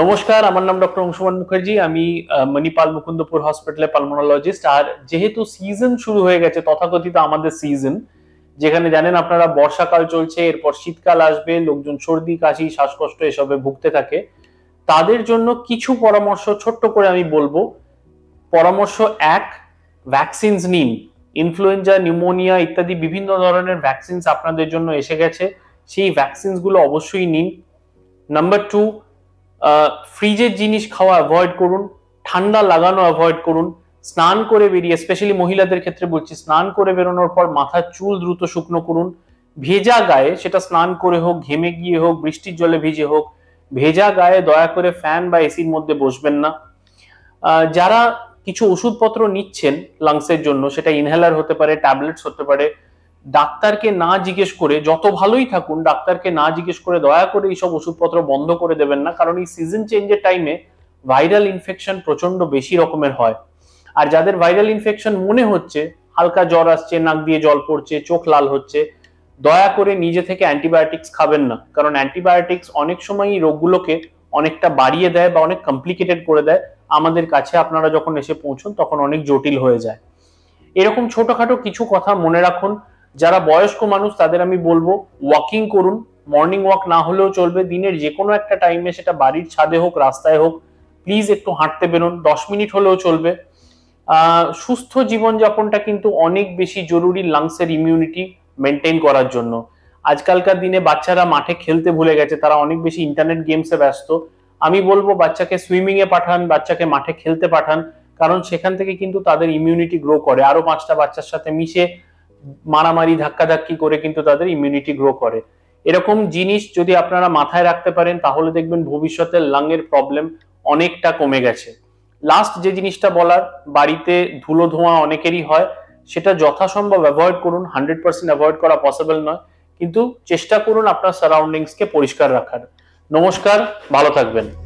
নমস্কার আমার নাম ডক্টর অংশুমান মুখার্জি আমি মণিপাল মুকুন্দপুর হসপিটালে পালমোনোলজিস্ট আর যেহেতু সিজন শুরু হয়ে গেছে তথাকথিত আমাদের সিজন যেখানে জানেন আপনারা বর্ষাকাল চলছে এরপর শীতকাল আসবে লোকজন সর্দি কাশি শ্বাসকষ্ট এসবে ভুগতে থাকে তাদের জন্য কিছু পরামর্শ ছোট্ট করে আমি বলবো পরামর্শ এক ভ্যাকসিনস নিন ইনফ্লুয়েঞ্জা নিউমোনিয়া ইত্যাদি বিভিন্ন ধরনের ভ্যাকসিনস আপনাদের জন্য এসে গেছে সেই ভ্যাকসিনসগুলো অবশ্যই নিন নাম্বার টু ফ্রিজের জিনিস খাওয়া অ্যাভয়েড করুন ঠান্ডা লাগানো অ্যাভয়েড করুন স্নান করে বেরিয়ে স্পেশালি মহিলাদের ক্ষেত্রে বলছি স্নান করে বেরোনোর পর মাথার চুল দ্রুত শুকনো করুন ভেজা গায়ে সেটা স্নান করে হোক ঘেমে গিয়ে হোক বৃষ্টির জলে ভিজে হোক ভেজা গায়ে দয়া করে ফ্যান বা এসির মধ্যে বসবেন না যারা কিছু ওষুধপত্র নিচ্ছেন লাংসের জন্য সেটা ইনহেলার হতে পারে ট্যাবলেটস হতে পারে ডাক্তারকে না জিজ্ঞেস করে যত ভালোই থাকুন ডাক্তারকে না জিজ্ঞেস করে দয়া করে এইসব ওষুধপত্র বন্ধ করে দেবেন না কারণ এই সিজন চেঞ্জের টাইমে ভাইরাল ইনফেকশন প্রচন্ড বেশি রকমের হয় আর যাদের ভাইরাল ইনফেকশন মনে হচ্ছে হালকা জ্বর আসছে নাক দিয়ে জল পড়ছে চোখ লাল হচ্ছে দয়া করে নিজে থেকে অ্যান্টিবায়োটিক্স খাবেন না কারণ অ্যান্টিবায়োটিক্স অনেক সময় এই রোগগুলোকে অনেকটা বাড়িয়ে দেয় বা অনেক কমপ্লিকেটেড করে দেয় আমাদের কাছে আপনারা যখন এসে পৌঁছন তখন অনেক জটিল হয়ে যায় এরকম ছোটখাটো কিছু কথা মনে রাখুন যারা বয়স্ক মানুষ তাদের আমি বলবো ওয়াকিং করুন মর্নিং ওয়াক না হলেও চলবে দিনের যে কোনো একটা টাইমে সেটা বাড়ির ছাদে হোক রাস্তায় হোক প্লিজ একটু হাঁটতে বেরোন দশ মিনিট হলেও চলবে সুস্থ জীবনযাপনটা কিন্তু অনেক বেশি জরুরি লাংসের ইমিউনিটি মেনটেন করার জন্য আজকালকার দিনে বাচ্চারা মাঠে খেলতে ভুলে গেছে তারা অনেক বেশি ইন্টারনেট গেমসে ব্যস্ত আমি বলবো বাচ্চাকে সুইমিংয়ে পাঠান বাচ্চাকে মাঠে খেলতে পাঠান কারণ সেখান থেকে কিন্তু তাদের ইমিউনিটি গ্রো করে আরও পাঁচটা বাচ্চার সাথে মিশে মারামারি ধাক্কাধাক্কি করে কিন্তু তাদের ইমিউনিটি গ্রো করে এরকম জিনিস যদি আপনারা মাথায় রাখতে পারেন তাহলে দেখবেন ভবিষ্যতে লাংয়ের প্রবলেম অনেকটা কমে গেছে লাস্ট যে জিনিসটা বলার বাড়িতে ধুলো ধোঁয়া অনেকেরই হয় সেটা যথাসম্ভব অ্যাভয়েড করুন হান্ড্রেড পার্সেন্ট অ্যাভয়েড করা পসিবল নয় কিন্তু চেষ্টা করুন আপনার সারাউন্ডিংসকে পরিষ্কার রাখার নমস্কার ভালো থাকবেন